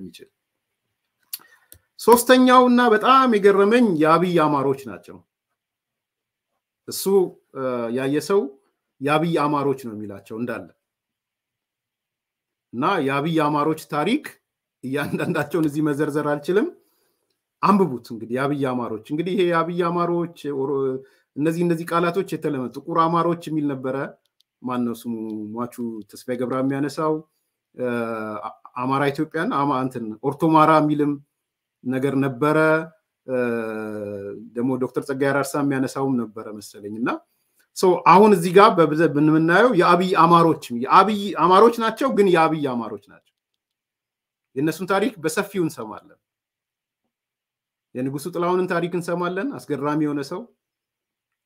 የሚችል እና በጣም የገረመኝ የአብይ አማሮች ናቸው። እሱ ያየ ሰው የአብይ አማሮች ነው የሚላቸው እንዳለ እና የአብይ አማሮች ታሪክ እያንዳንዳቸውን እዚህ መዘርዘር አልችልም። አንብቡት እንግዲህ የአብይ አማሮች እንግዲህ ይሄ የአብይ አማሮች እነዚህ እነዚህ ቃላቶች የተለመ ጥቁር አማሮች የሚል ነበረ። ማነው ስሙ ሟቹ ተስፋዬ ገብረ የሚያነሳው አማራ ኢትዮጵያን እንትን ኦርቶማራ የሚልም ነገር ነበረ። ደግሞ ዶክተር ጸጋይ አራርሳ የሚያነሳውም ነበረ መሰለኝ እና አሁን እዚህ ጋር በብዛት የአብይ አማሮች የአብይ አማሮች ናቸው፣ ግን የአብይ አማሮች ናቸው። የእነሱን ታሪክ በሰፊው እንሰማለን። የንጉሱ ጥላሁንን ታሪክ እንሰማለን። አስገራሚ የሆነ ሰው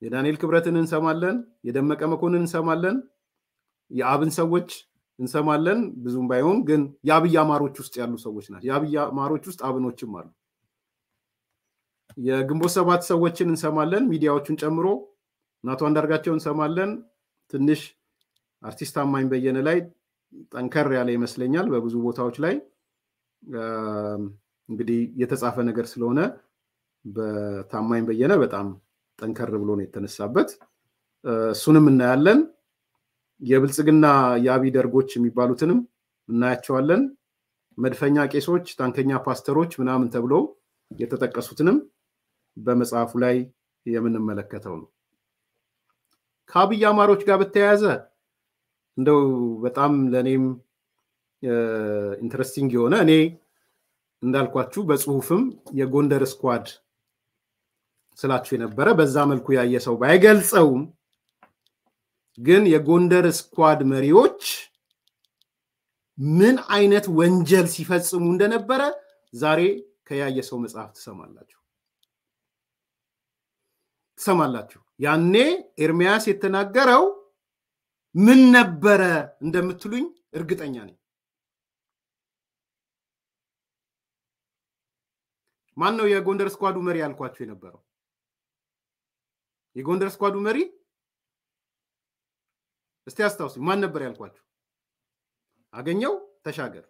የዳንኤል ክብረትን እንሰማለን። የደመቀ መኮንን እንሰማለን። የአብን ሰዎች እንሰማለን። ብዙም ባይሆን ግን የአብይ አማሮች ውስጥ ያሉ ሰዎች ናቸው። የአብይ አማሮች ውስጥ አብኖችም አሉ። የግንቦት ሰባት ሰዎችን እንሰማለን፣ ሚዲያዎቹን ጨምሮ እናቶ አንዳርጋቸው እንሰማለን። ትንሽ አርቲስት ታማኝ በየነ ላይ ጠንከር ያለ ይመስለኛል። በብዙ ቦታዎች ላይ እንግዲህ የተጻፈ ነገር ስለሆነ በታማኝ በየነ በጣም ጠንከር ብሎ ነው የተነሳበት። እሱንም እናያለን። የብልጽግና የአብይ ደርጎች የሚባሉትንም እናያቸዋለን። መድፈኛ ቄሶች፣ ታንከኛ ፓስተሮች ምናምን ተብሎ የተጠቀሱትንም በመጽሐፉ ላይ የምንመለከተው ነው። ከአብይ አማሮች ጋር በተያያዘ እንደው በጣም ለእኔም ኢንትረስቲንግ የሆነ እኔ እንዳልኳችሁ በጽሁፍም የጎንደር ስኳድ ስላችሁ የነበረ በዛ መልኩ ያየ ሰው ባይገልጸውም ግን የጎንደር ስኳድ መሪዎች ምን አይነት ወንጀል ሲፈጽሙ እንደነበረ ዛሬ ከያየ ሰው መጽሐፍ ትሰማላችሁ ትሰማላችሁ። ያኔ ኤርሚያስ የተናገረው ምን ነበረ እንደምትሉኝ እርግጠኛ ነኝ። ማን ነው የጎንደር ስኳዱ መሪ ያልኳቸው የነበረው? የጎንደር ስኳዱ መሪ እስቲ አስታውስ፣ ማን ነበር ያልኳችሁ? አገኘው ተሻገር።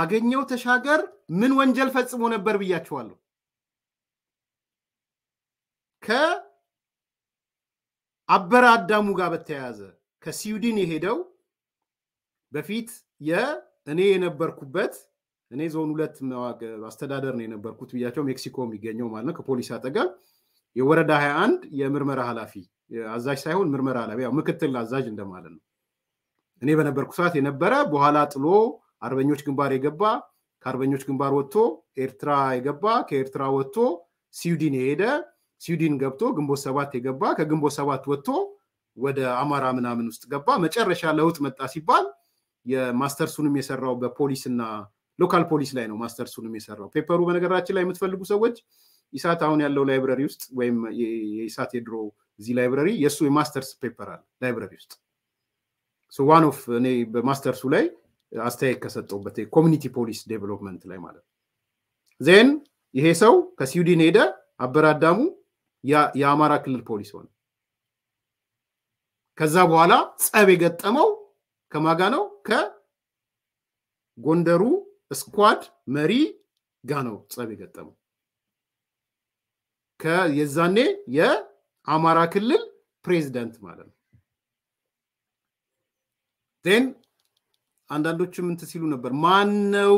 አገኘው ተሻገር ምን ወንጀል ፈጽሞ ነበር ብያችኋለሁ? ከአበረ አዳሙ ጋር በተያያዘ ከስዊድን የሄደው በፊት የእኔ የነበርኩበት እኔ ዞን ሁለት አስተዳደር ነው የነበርኩት ብያቸው፣ ሜክሲኮ የሚገኘው ማለት ነው ከፖሊስ አጠገብ የወረዳ 21 የምርመራ ኃላፊ አዛዥ ሳይሆን ምርመራ ላይ ያው ምክትል አዛዥ እንደማለት ነው። እኔ በነበርኩ ሰዓት የነበረ በኋላ ጥሎ አርበኞች ግንባር የገባ ከአርበኞች ግንባር ወጥቶ ኤርትራ የገባ ከኤርትራ ወጥቶ ስዊድን የሄደ ስዊድን ገብቶ ግንቦት ሰባት የገባ ከግንቦት ሰባት ወጥቶ ወደ አማራ ምናምን ውስጥ ገባ። መጨረሻ ለውጥ መጣ ሲባል የማስተርሱንም የሰራው በፖሊስና ሎካል ፖሊስ ላይ ነው። ማስተርሱንም የሰራው ፔፐሩ በነገራችን ላይ የምትፈልጉ ሰዎች ኢሳት አሁን ያለው ላይብረሪ ውስጥ ወይም የኢሳት የድሮ እዚህ ላይብረሪ የእሱ የማስተርስ ፔፐር አለ ላይብረሪ ውስጥ ዋን ኦፍ እኔ በማስተርሱ ላይ አስተያየት ከሰጠውበት ኮሚኒቲ ፖሊስ ዴቨሎፕመንት ላይ ማለት ነው። ዜን ይሄ ሰው ከስዊድን ሄደ። አበራዳሙ የአማራ ክልል ፖሊስ ሆነ። ከዛ በኋላ ጸብ የገጠመው ከማጋ ነው ከጎንደሩ ስኳድ መሪ ጋ ነው ጸብ የገጠመው። የዛኔ የአማራ ክልል ፕሬዚደንት ማለት ነው። ዜን አንዳንዶችም እንትን ሲሉ ነበር። ማነው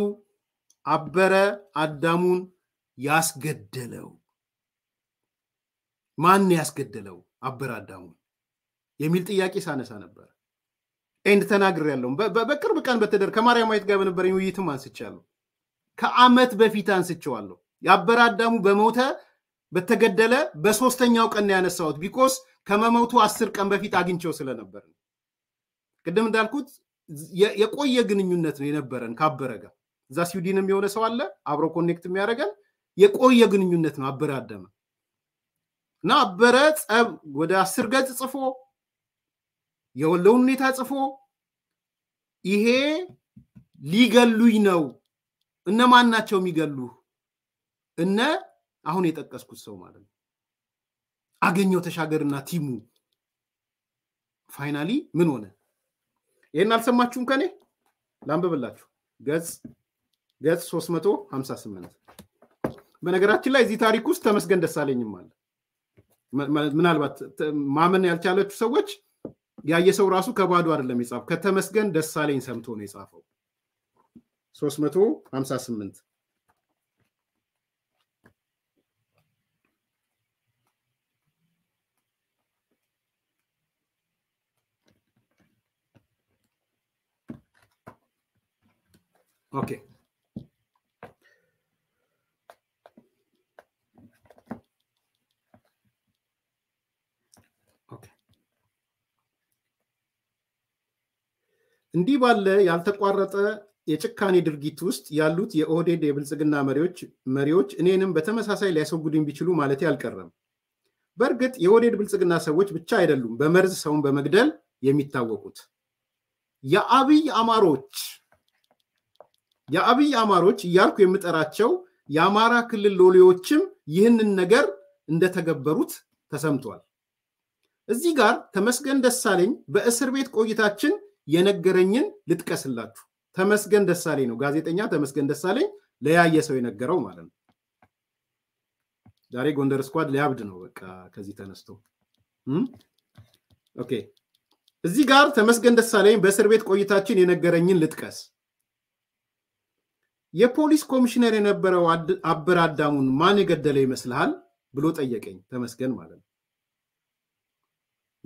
አበረ አዳሙን ያስገደለው? ማን ያስገደለው አበረ አዳሙን የሚል ጥያቄ ሳነሳ ነበር። ኤንድ ተናግር ያለው በቅርብ ቀን በተደር ከማርያም ማየት ጋር በነበረኝ ውይይትም አንስቻለሁ። ከአመት በፊት አንስቸዋለሁ የአበረ አዳሙ በሞተ በተገደለ በሶስተኛው ቀን ነው ያነሳሁት። ቢኮስ ከመሞቱ አስር ቀን በፊት አግኝቸው ስለነበር ነው። ቅድም እንዳልኩት የቆየ ግንኙነት ነው የነበረን ካበረ ጋር። እዛ ስዊድንም የሆነ ሰው አለ አብሮ ኮኔክት የሚያደርገን የቆየ ግንኙነት ነው። አበረ አደመ እና አበረ ጸብ ወደ አስር ገጽ ጽፎ የወለውን ሁኔታ ጽፎ ይሄ ሊገሉኝ ነው። እነማን ናቸው የሚገሉህ? እነ አሁን የጠቀስኩት ሰው ማለት ነው። አገኘው ተሻገርና ቲሙ ፋይናሊ ምን ሆነ? ይህን አልሰማችሁም? ከኔ ላንብብላችሁ። ገጽ ገጽ 358 በነገራችን ላይ እዚህ ታሪክ ውስጥ ተመስገን ደሳለኝም አለ። ምናልባት ማመን ያልቻለችው ሰዎች ያየ ሰው ራሱ ከባዶ አይደለም የጻፈው ከተመስገን ደሳለኝ ሰምቶ ነው የጻፈው 358 Okay. እንዲህ ባለ ያልተቋረጠ የጭካኔ ድርጊት ውስጥ ያሉት የኦህዴድ የብልጽግና መሪዎች መሪዎች እኔንም በተመሳሳይ ሊያስወግዱኝ ቢችሉ ማለት አልቀረም። በእርግጥ የኦህዴድ ብልጽግና ሰዎች ብቻ አይደሉም በመርዝ ሰውን በመግደል የሚታወቁት የአብይ አማሮች የአብይ አማሮች እያልኩ የምጠራቸው የአማራ ክልል ሎሌዎችም ይህንን ነገር እንደተገበሩት ተሰምቷል። እዚህ ጋር ተመስገን ደሳለኝ በእስር ቤት ቆይታችን የነገረኝን ልጥቀስላችሁ። ተመስገን ደሳለኝ ነው ጋዜጠኛ ተመስገን ደሳለኝ ለያየ ሰው የነገረው ማለት ነው። ዛሬ ጎንደር ስኳድ ሊያብድ ነው በቃ ከዚህ ተነስቶ ኦኬ። እዚህ ጋር ተመስገን ደሳለኝ በእስር ቤት ቆይታችን የነገረኝን ልጥቀስ። የፖሊስ ኮሚሽነር የነበረው አበር አዳሙን ማን የገደለ ይመስልሃል ብሎ ጠየቀኝ። ተመስገን ማለት ነው።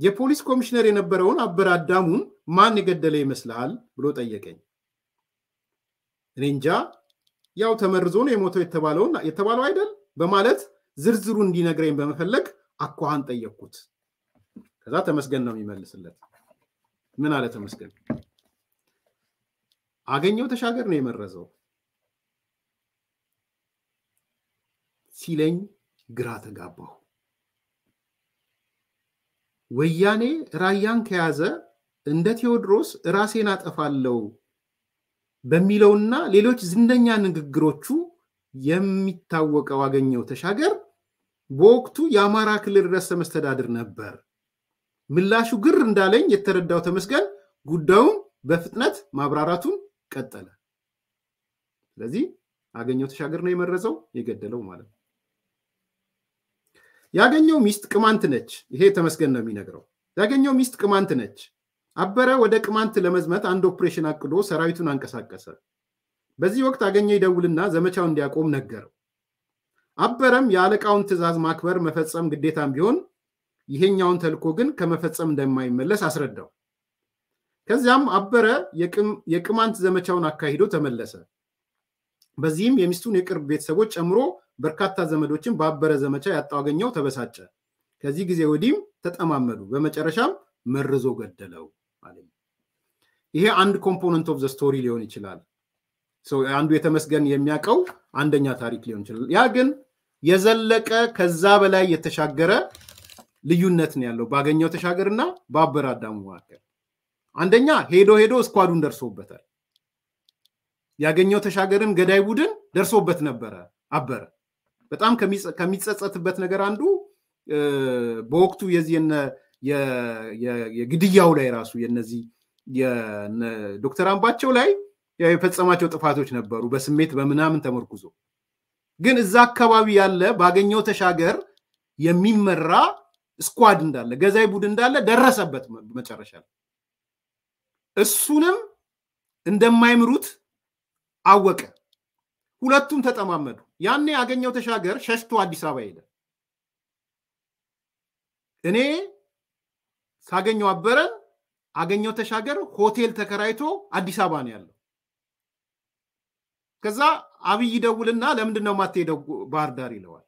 የፖሊስ ኮሚሽነር የነበረውን አበር አዳሙን ማን የገደለ ይመስልሃል ብሎ ጠየቀኝ። እኔ እንጃ ያው ተመርዞ ነው የሞተው የተባለውን የተባለው አይደል በማለት ዝርዝሩ እንዲነግረኝ በመፈለግ አኳኋን ጠየቅኩት። ከዛ ተመስገን ነው የሚመልስለት። ምን አለ ተመስገን? አገኘው ተሻገር ነው የመረዘው ሲለኝ ግራ ተጋባሁ። ወያኔ ራያን ከያዘ እንደ ቴዎድሮስ ራሴን አጠፋለው በሚለውና ሌሎች ዝነኛ ንግግሮቹ የሚታወቀው አገኘው ተሻገር በወቅቱ የአማራ ክልል ርዕሰ መስተዳድር ነበር። ምላሹ ግር እንዳለኝ የተረዳው ተመስገን ጉዳዩን በፍጥነት ማብራራቱን ቀጠለ። ስለዚህ አገኘው ተሻገር ነው የመረዘው የገደለው ማለት ነው። ያገኘው ሚስት ቅማንት ነች። ይሄ ተመስገን ነው የሚነግረው። ያገኘው ሚስት ቅማንት ነች። አበረ ወደ ቅማንት ለመዝመት አንድ ኦፕሬሽን አቅዶ ሰራዊቱን አንቀሳቀሰ። በዚህ ወቅት አገኘ ይደውልና ዘመቻው እንዲያቆም ነገረው። አበረም የአለቃውን ትዕዛዝ ማክበር መፈጸም ግዴታም ቢሆን ይሄኛውን ተልኮ ግን ከመፈጸም እንደማይመለስ አስረዳው። ከዚያም አበረ የቅማንት ዘመቻውን አካሂዶ ተመለሰ። በዚህም የሚስቱን የቅርብ ቤተሰቦች ጨምሮ በርካታ ዘመዶችን በአበረ ዘመቻ ያጣዋገኘው ተበሳጨ። ከዚህ ጊዜ ወዲህም ተጠማመዱ፣ በመጨረሻም መርዞ ገደለው ማለት ነው። ይሄ አንድ ኮምፖነንት ኦፍ ዘ ስቶሪ ሊሆን ይችላል። አንዱ የተመስገን የሚያውቀው አንደኛ ታሪክ ሊሆን ይችላል። ያ ግን የዘለቀ ከዛ በላይ የተሻገረ ልዩነት ነው ያለው ባገኘው ተሻገርና በአበረ አዳሙ መካከል። አንደኛ ሄዶ ሄዶ እስኳዱን ደርሶበታል። ያገኘው ተሻገርን ገዳይ ቡድን ደርሶበት ነበረ አበረ በጣም ከሚጸጸትበት ነገር አንዱ በወቅቱ የዚህ የግድያው ላይ ራሱ የነዚህ ዶክተር አምባቸው ላይ የፈጸማቸው ጥፋቶች ነበሩ፣ በስሜት በምናምን ተመርኩዞ። ግን እዛ አካባቢ ያለ ባገኘው ተሻገር የሚመራ ስኳድ እንዳለ ገዛይ ቡድን እንዳለ ደረሰበት መጨረሻ ላይ እሱንም እንደማይምሩት አወቀ። ሁለቱም ተጠማመዱ። ያኔ ያገኘው ተሻገር ሸሽቶ አዲስ አበባ ሄደ። እኔ ሳገኘው አበረ አገኘው ተሻገር ሆቴል ተከራይቶ አዲስ አበባ ነው ያለው። ከዛ አብይ ይደውልና ለምንድን ነው የማትሄደው ባህር ዳር ይለዋል።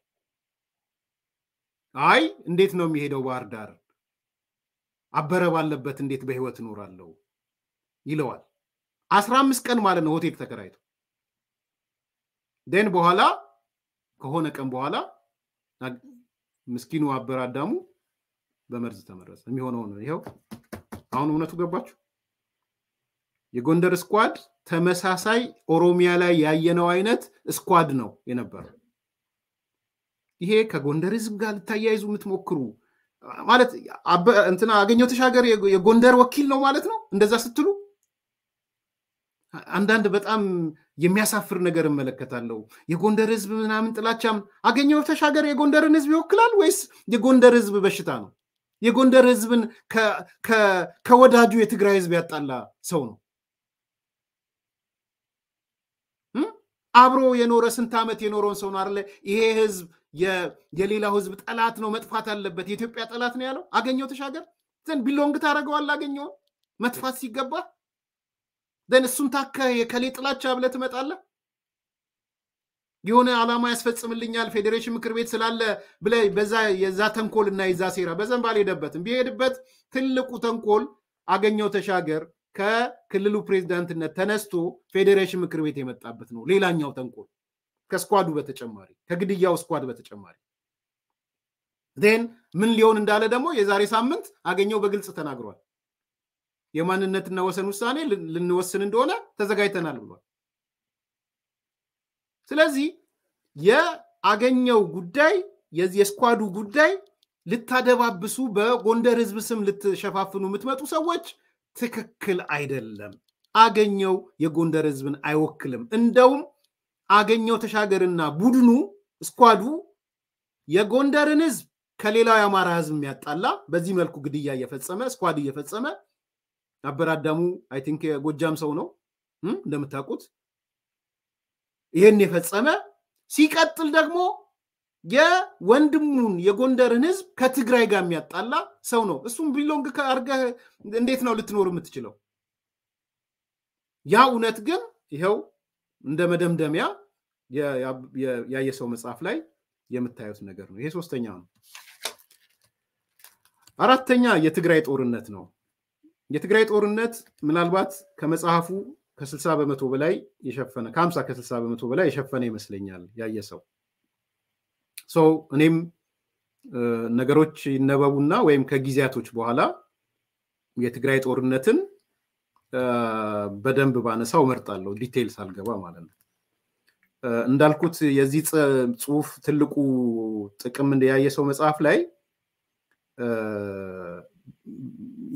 አይ እንዴት ነው የሚሄደው ባህር ዳር አበረ ባለበት እንዴት በህይወት እኖራለሁ ይለዋል። አስራ አምስት ቀን ማለት ነው ሆቴል ተከራይቶ ደን በኋላ ከሆነ ቀን በኋላ ምስኪኑ አበር አዳሙ በመርዝ ተመረዘ። የሚሆነው ነው ይኸው። አሁን እውነቱ ገባችሁ። የጎንደር ስኳድ ተመሳሳይ ኦሮሚያ ላይ ያየነው አይነት ስኳድ ነው የነበረው። ይሄ ከጎንደር ህዝብ ጋር ልታያይዙ የምትሞክሩ ማለት እንትና አገኘው ተሻገር የጎንደር ወኪል ነው ማለት ነው። እንደዛ ስትሉ አንዳንድ በጣም የሚያሳፍር ነገር እመለከታለሁ። የጎንደር ህዝብ ምናምን ጥላቻም አገኘው ተሻገር የጎንደርን ህዝብ ይወክላል ወይስ የጎንደር ህዝብ በሽታ ነው? የጎንደር ህዝብን ከወዳጁ የትግራይ ህዝብ ያጣላ ሰው ነው። አብሮ የኖረ ስንት ዓመት የኖረውን ሰው ነው አለ። ይሄ ህዝብ የሌላው ህዝብ ጠላት ነው፣ መጥፋት አለበት፣ የኢትዮጵያ ጠላት ነው ያለው አገኘው ተሻገር ዘንድ ቢሎንግ ታደረገዋል አገኘውን መጥፋት ሲገባ ደን እሱን ታከ የከሌ ጥላቻ ብለህ ትመጣለህ። የሆነ ዓላማ ያስፈጽምልኛል ፌዴሬሽን ምክር ቤት ስላለ ብለህ በዛ የዛ ተንኮል እና የዛ ሴራ በዘንብ አልሄደበትም። ቢሄድበት ትልቁ ተንኮል አገኘው ተሻገር ከክልሉ ፕሬዚዳንትነት ተነስቶ ፌዴሬሽን ምክር ቤት የመጣበት ነው። ሌላኛው ተንኮል ከስኳዱ በተጨማሪ ከግድያው ስኳድ በተጨማሪ ዜን ምን ሊሆን እንዳለ ደግሞ የዛሬ ሳምንት አገኘው በግልጽ ተናግሯል። የማንነትና ወሰን ውሳኔ ልንወስን እንደሆነ ተዘጋጅተናል ብሏል። ስለዚህ የአገኘው ጉዳይ የስኳዱ ጉዳይ ልታደባብሱ በጎንደር ህዝብ ስም ልትሸፋፍኑ የምትመጡ ሰዎች ትክክል አይደለም። አገኘው የጎንደር ህዝብን አይወክልም። እንደውም አገኘው ተሻገርና ቡድኑ እስኳዱ የጎንደርን ህዝብ ከሌላው የአማራ ህዝብ የሚያጣላ በዚህ መልኩ ግድያ እየፈጸመ ስኳድ እየፈጸመ አበራዳሙ አይ ቲንክ የጎጃም ሰው ነው እንደምታውቁት። ይህን የፈጸመ ሲቀጥል ደግሞ የወንድሙን የጎንደርን ህዝብ ከትግራይ ጋር የሚያጣላ ሰው ነው። እሱም ቢሎንግ አድርገህ እንዴት ነው ልትኖር የምትችለው? ያ እውነት ግን ይኸው እንደ መደምደሚያ ያየሰው መጽሐፍ ላይ የምታዩት ነገር ነው። ይሄ ሶስተኛ ነው። አራተኛ የትግራይ ጦርነት ነው። የትግራይ ጦርነት ምናልባት ከመጽሐፉ ከስልሳ በመቶ በላይ የሸፈነ ከሀምሳ ከስልሳ በመቶ በላይ የሸፈነ ይመስለኛል ያየ ሰው ሰው እኔም ነገሮች ይነበቡና ወይም ከጊዜያቶች በኋላ የትግራይ ጦርነትን በደንብ ባነሳው እመርጣለሁ፣ ዲቴይል ሳልገባ ማለት ነው። እንዳልኩት የዚህ ጽሁፍ ትልቁ ጥቅም እንደያየ ሰው መጽሐፍ ላይ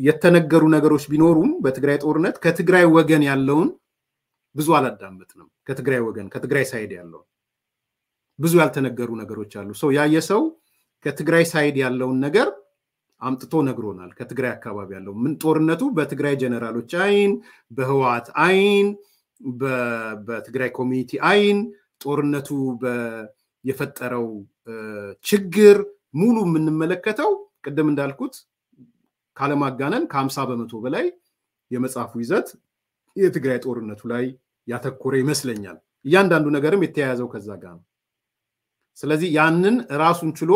የተነገሩ ነገሮች ቢኖሩም በትግራይ ጦርነት ከትግራይ ወገን ያለውን ብዙ አላዳመጥንም። ከትግራይ ወገን ከትግራይ ሳይድ ያለውን ብዙ ያልተነገሩ ነገሮች አሉ። ሰው ያየ ሰው ከትግራይ ሳይድ ያለውን ነገር አምጥቶ ነግሮናል። ከትግራይ አካባቢ ያለው ምን ጦርነቱ በትግራይ ጀነራሎች አይን፣ በህወሓት አይን፣ በትግራይ ኮሚኒቲ አይን ጦርነቱ የፈጠረው ችግር ሙሉ የምንመለከተው ቅድም እንዳልኩት ካለማጋነን ከአምሳ በመቶ በላይ የመጽሐፉ ይዘት የትግራይ ጦርነቱ ላይ ያተኮረ ይመስለኛል። እያንዳንዱ ነገርም የተያያዘው ከዛ ጋር ነው። ስለዚህ ያንን ራሱን ችሎ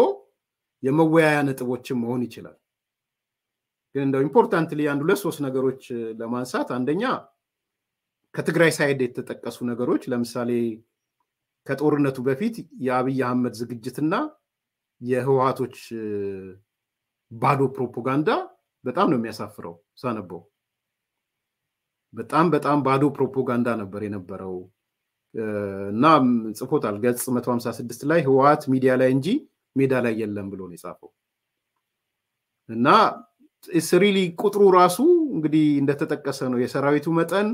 የመወያያ ነጥቦችን መሆን ይችላል። ግን እንደው ኢምፖርታንትሊ አንድ ሁለት ሶስት ነገሮች ለማንሳት አንደኛ ከትግራይ ሳይድ የተጠቀሱ ነገሮች ለምሳሌ ከጦርነቱ በፊት የአብይ አህመድ ዝግጅትና የህወሀቶች ባዶ ፕሮፓጋንዳ በጣም ነው የሚያሳፍረው ሳነበው። በጣም በጣም ባዶ ፕሮፓጋንዳ ነበር የነበረው እና ጽፎታል። ገጽ 156 ላይ ህወሓት ሚዲያ ላይ እንጂ ሜዳ ላይ የለም ብሎ ነው የጻፈው እና ስሪሊ ቁጥሩ ራሱ እንግዲህ እንደተጠቀሰ ነው የሰራዊቱ መጠን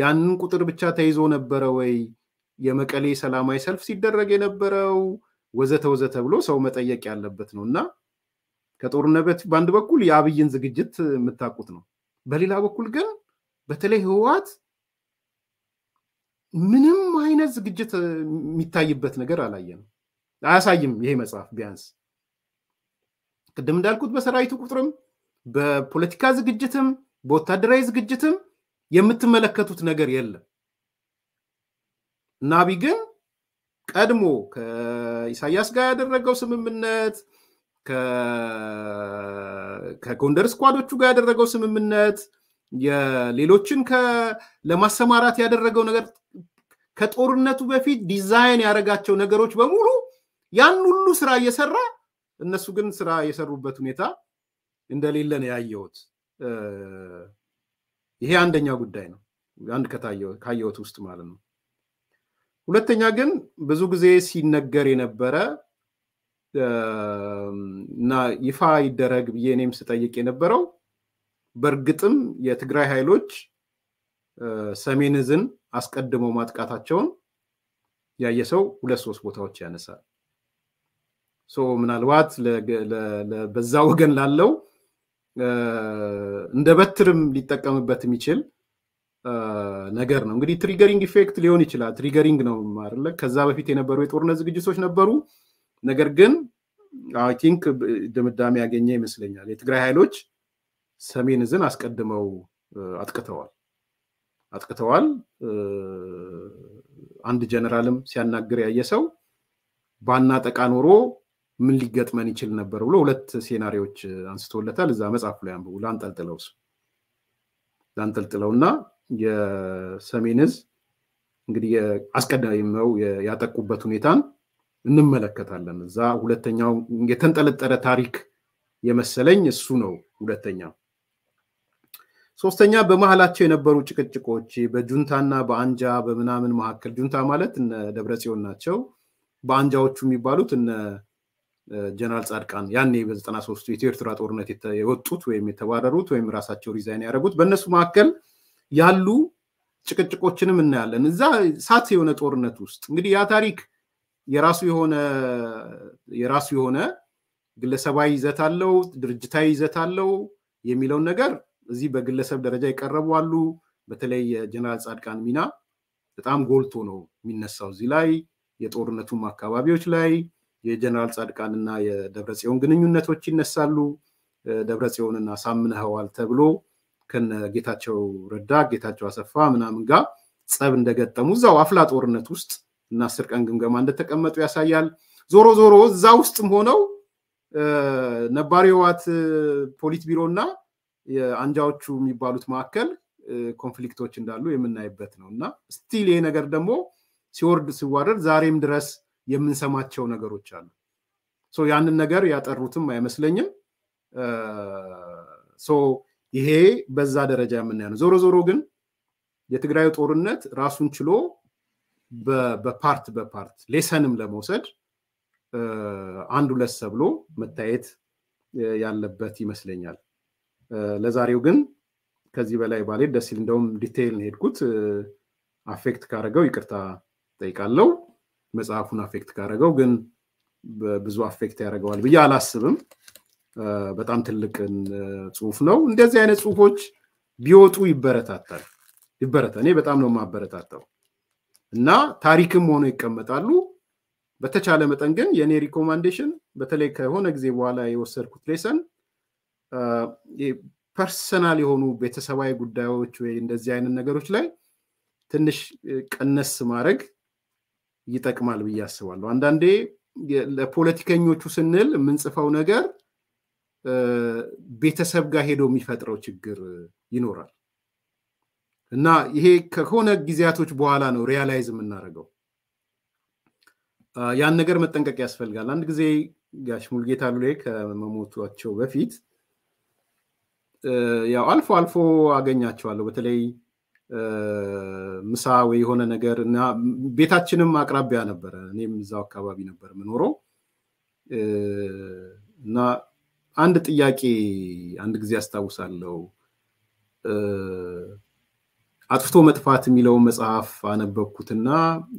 ያንን ቁጥር ብቻ ተይዞ ነበረ ወይ የመቀሌ ሰላማዊ ሰልፍ ሲደረግ የነበረው ወዘተ ወዘተ ብሎ ሰው መጠየቅ ያለበት ነው እና ከጦርነት በአንድ በኩል የአብይን ዝግጅት የምታውቁት ነው። በሌላ በኩል ግን በተለይ ህወሓት ምንም አይነት ዝግጅት የሚታይበት ነገር አላየንም፣ አያሳይም። ይሄ መጽሐፍ ቢያንስ ቅድም እንዳልኩት በሰራዊቱ ቁጥርም በፖለቲካ ዝግጅትም በወታደራዊ ዝግጅትም የምትመለከቱት ነገር የለም። እና አብይ ግን ቀድሞ ከኢሳያስ ጋር ያደረገው ስምምነት ከጎንደር ስኳዶቹ ጋር ያደረገው ስምምነት የሌሎችን ለማሰማራት ያደረገው ነገር ከጦርነቱ በፊት ዲዛይን ያደረጋቸው ነገሮች በሙሉ ያን ሁሉ ስራ እየሰራ እነሱ ግን ስራ የሰሩበት ሁኔታ እንደሌለ ነው ያየሁት። ይሄ አንደኛ ጉዳይ ነው፣ አንድ ካየሁት ውስጥ ማለት ነው። ሁለተኛ ግን ብዙ ጊዜ ሲነገር የነበረ እና ይፋ ይደረግ ብዬ እኔም ስጠይቅ የነበረው በእርግጥም የትግራይ ኃይሎች ሰሜን እዝን አስቀድመው ማጥቃታቸውን ያየ ሰው ሁለት ሶስት ቦታዎች ያነሳል። ምናልባት በዛ ወገን ላለው እንደ በትርም ሊጠቀምበት የሚችል ነገር ነው። እንግዲህ ትሪገሪንግ ኢፌክት ሊሆን ይችላል። ትሪገሪንግ ነው አይደለ? ከዛ በፊት የነበሩ የጦርነት ዝግጅቶች ነበሩ። ነገር ግን አይ ቲንክ ድምዳሜ ያገኘ ይመስለኛል። የትግራይ ኃይሎች ሰሜን እዝን አስቀድመው አጥቅተዋል አጥቅተዋል። አንድ ጀነራልም ሲያናግር ያየ ሰው ባናጠቃ ኖሮ ምን ሊገጥመን ይችል ነበር ብሎ ሁለት ሴናሪዎች አንስቶለታል። እዛ መጽሐፍ ላይ አንብቡ። ላንጠልጥለውስ ላንጠልጥለውና የሰሜን እዝ እንግዲህ አስቀድመው ያጠቁበት ሁኔታን እንመለከታለን። እዛ ሁለተኛው የተንጠለጠለ ታሪክ የመሰለኝ እሱ ነው። ሁለተኛ ሶስተኛ በመሀላቸው የነበሩ ጭቅጭቆች በጁንታና በአንጃ በምናምን መካከል ጁንታ ማለት እነ ደብረጽዮን ናቸው። በአንጃዎቹ የሚባሉት እነ ጀነራል ጻድቃን ያኔ በዘጠና ሶስቱ የኢትዮ ኤርትራ ጦርነት የወጡት ወይም የተባረሩት ወይም ራሳቸው ሪዛይን ያደረጉት በእነሱ መካከል ያሉ ጭቅጭቆችንም እናያለን። እዛ ሳት የሆነ ጦርነት ውስጥ እንግዲህ ያ ታሪክ የራሱ የሆነ የራሱ የሆነ ግለሰባዊ ይዘት አለው፣ ድርጅታዊ ይዘት አለው የሚለውን ነገር እዚህ በግለሰብ ደረጃ የቀረቡ አሉ። በተለይ የጀነራል ጻድቃን ሚና በጣም ጎልቶ ነው የሚነሳው እዚህ ላይ የጦርነቱም አካባቢዎች ላይ የጀነራል ጻድቃን እና የደብረ ግንኙነቶች ይነሳሉ። ደብረጽዮንና ጽዮንና ተብሎ ከነ ጌታቸው ረዳ ጌታቸው አሰፋ ምናምን ጋር ጸብ እንደገጠሙ እዛው አፍላ ጦርነት ውስጥ እና አስር ቀን ግምገማ እንደተቀመጡ ያሳያል። ዞሮ ዞሮ እዛ ውስጥም ሆነው ነባሪ ህወሓት ፖሊት እና የአንጃዎቹ የሚባሉት መካከል ኮንፍሊክቶች እንዳሉ የምናይበት ነው እና ስቲል ይሄ ነገር ደግሞ ሲወርድ ሲዋረድ ዛሬም ድረስ የምንሰማቸው ነገሮች አሉ። ያንን ነገር ያጠሩትም አይመስለኝም። ይሄ በዛ ደረጃ የምናየው ነው። ዞሮ ዞሮ ግን የትግራዩ ጦርነት ራሱን ችሎ በፓርት በፓርት ሌሰንም ለመውሰድ አንድ ሁለት ሰብሎ መታየት ያለበት ይመስለኛል። ለዛሬው ግን ከዚህ በላይ ባሌ ደስ ይል። እንደውም ዲቴይል ሄድኩት አፌክት ካደረገው ይቅርታ ጠይቃለው። መጽሐፉን አፌክት ካደረገው ግን ብዙ አፌክት ያደርገዋል ብዬ አላስብም። በጣም ትልቅ ጽሁፍ ነው። እንደዚህ አይነት ጽሁፎች ቢወጡ ይበረታታል ይበረታ እኔ በጣም ነው ማበረታታው እና ታሪክም ሆኖ ይቀመጣሉ። በተቻለ መጠን ግን የእኔ ሪኮማንዴሽን በተለይ ከሆነ ጊዜ በኋላ የወሰድኩት ሌሰን ፐርሰናል የሆኑ ቤተሰባዊ ጉዳዮች ወይ እንደዚህ አይነት ነገሮች ላይ ትንሽ ቀነስ ማድረግ ይጠቅማል ብዬ አስባለሁ። አንዳንዴ ለፖለቲከኞቹ ስንል የምንጽፈው ነገር ቤተሰብ ጋር ሄዶ የሚፈጥረው ችግር ይኖራል። እና ይሄ ከሆነ ጊዜያቶች በኋላ ነው ሪያላይዝ የምናደርገው። ያን ነገር መጠንቀቅ ያስፈልጋል። አንድ ጊዜ ጋሽ ሙልጌታ ሉሌ ከመሞቷቸው በፊት ያው አልፎ አልፎ አገኛቸዋለሁ በተለይ ምሳ ወይ የሆነ ነገር እና ቤታችንም አቅራቢያ ነበረ። እኔም እዛው አካባቢ ነበር የምኖረው እና አንድ ጥያቄ አንድ ጊዜ አስታውሳለሁ አጥፍቶ መጥፋት የሚለውን መጽሐፍ አነበብኩትና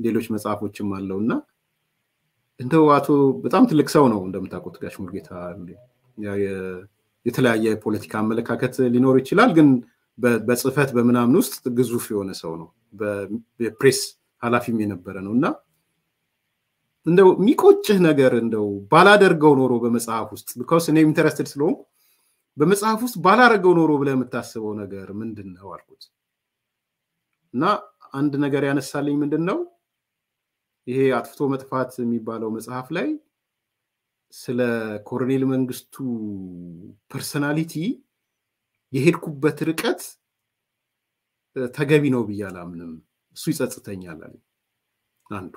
ሌሎች መጽሐፎችም አለውና እንደው አቶ በጣም ትልቅ ሰው ነው እንደምታውቁት ጋሽ ሙሉጌታ የተለያየ ፖለቲካ አመለካከት ሊኖር ይችላል ግን በጽህፈት በምናምን ውስጥ ግዙፍ የሆነ ሰው ነው የፕሬስ ሀላፊም የነበረ ነው እና እንደው የሚቆጭህ ነገር እንደው ባላደርገው ኖሮ በመጽሐፍ ውስጥ ቢካውስ እኔ ኢንተረስትድ ስለሆንኩ በመጽሐፍ ውስጥ ባላደርገው ኖሮ ብለ የምታስበው ነገር ምንድን ነው አልኩት እና አንድ ነገር ያነሳልኝ ምንድን ነው ይሄ አጥፍቶ መጥፋት የሚባለው መጽሐፍ ላይ ስለ ኮሎኔል መንግስቱ ፐርሰናሊቲ የሄድኩበት ርቀት ተገቢ ነው ብዬ አላምንም። እሱ ይጸጽተኛል አለ አንዱ።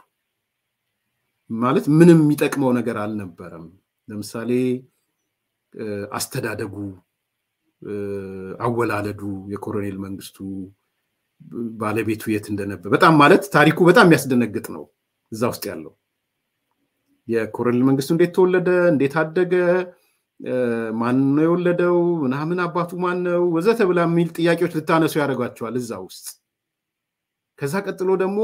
ማለት ምንም የሚጠቅመው ነገር አልነበረም። ለምሳሌ አስተዳደጉ፣ አወላለዱ የኮሎኔል መንግስቱ ባለቤቱ የት እንደነበር በጣም ማለት ታሪኩ በጣም የሚያስደነግጥ ነው። እዛ ውስጥ ያለው የኮረል መንግስቱ እንዴት ተወለደ፣ እንዴት አደገ፣ ማን ነው የወለደው፣ ምናምን አባቱ ማን ነው ወዘተ ብላ የሚል ጥያቄዎች ልታነሱ ያደርጓቸዋል እዛ ውስጥ። ከዛ ቀጥሎ ደግሞ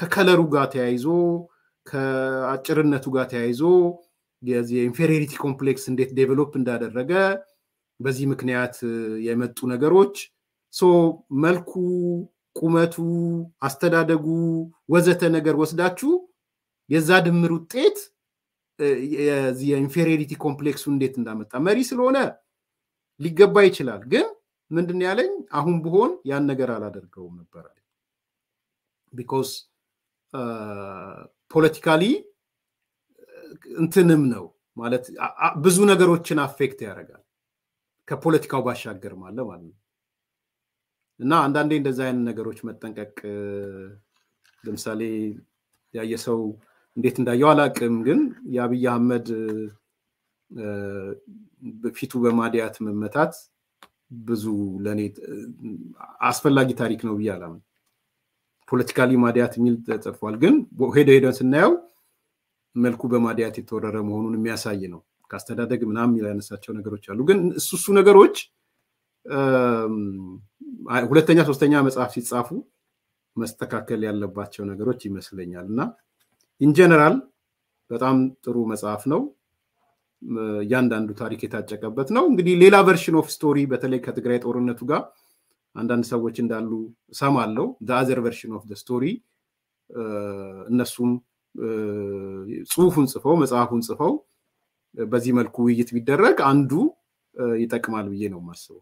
ከከለሩ ጋር ተያይዞ ከአጭርነቱ ጋር ተያይዞ የኢንፌሪሪቲ ኮምፕሌክስ እንዴት ዴቨሎፕ እንዳደረገ በዚህ ምክንያት የመጡ ነገሮች መልኩ፣ ቁመቱ፣ አስተዳደጉ ወዘተ ነገር ወስዳችሁ የዛ ድምር ውጤት የኢንፌሪሪቲ ኮምፕሌክሱ እንዴት እንዳመጣ መሪ ስለሆነ ሊገባ ይችላል። ግን ምንድን ያለኝ አሁን ብሆን ያን ነገር አላደርገውም ነበር አለ። ፖለቲካሊ እንትንም ነው ማለት ብዙ ነገሮችን አፌክት ያደርጋል ከፖለቲካው ባሻገር ማለ ማለት ነው። እና አንዳንዴ እንደዚ አይነት ነገሮች መጠንቀቅ ለምሳሌ ያየ ሰው እንዴት እንዳየው አላቅም፣ ግን የአብይ አህመድ ፊቱ በማዲያት መመታት ብዙ ለእኔ አስፈላጊ ታሪክ ነው ብዬ አላምን። ፖለቲካሊ ማዲያት የሚል ተጽፏል፣ ግን ሄደ ሄደን ስናየው መልኩ በማዲያት የተወረረ መሆኑን የሚያሳይ ነው። ከአስተዳደግ ምናምን የሚል ያነሳቸው ነገሮች አሉ። ግን እሱ እሱ ነገሮች ሁለተኛ ሶስተኛ መጽሐፍ ሲጻፉ መስተካከል ያለባቸው ነገሮች ይመስለኛል እና ኢንጀነራል በጣም ጥሩ መጽሐፍ ነው። እያንዳንዱ ታሪክ የታጨቀበት ነው። እንግዲህ ሌላ ቨርሽን ኦፍ ስቶሪ በተለይ ከትግራይ ጦርነቱ ጋር አንዳንድ ሰዎች እንዳሉ ሰማ አለው። ዘአዘር ቨርሽን ኦፍ ስቶሪ እነሱም ጽሁፉን ጽፈው መጽሐፉን ጽፈው በዚህ መልኩ ውይይት ቢደረግ አንዱ ይጠቅማል ብዬ ነው ማስበው።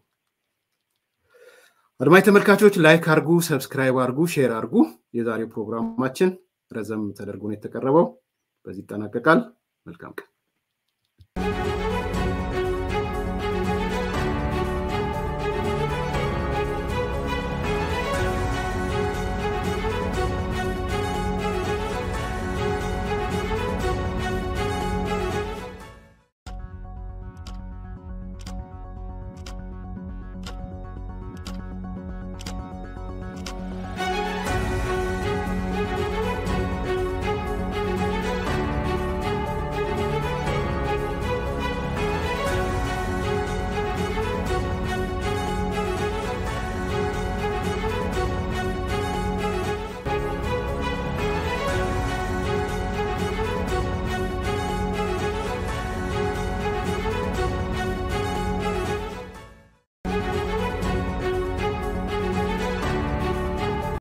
አድማጭ ተመልካቾች ላይክ አርጉ፣ ሰብስክራይብ አርጉ፣ ሼር አርጉ። የዛሬው ፕሮግራማችን ረዘም ተደርጎ ነው የተቀረበው። በዚህ ይጠናቀቃል። መልካም ቀን።